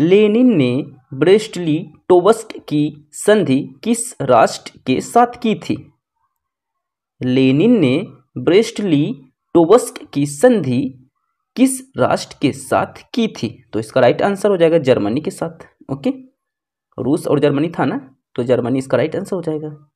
Lenin ने ब्रेस्टली टोबस्ट की संधि किस राष्ट्र के साथ की थी लेनिन ने ब्रेस्टली टोबस्ट की संधि किस राष्ट्र के साथ की थी तो इसका राइट आंसर हो जाएगा जर्मनी के साथ ओके रूस और जर्मनी था ना तो जर्मनी इसका राइट आंसर हो जाएगा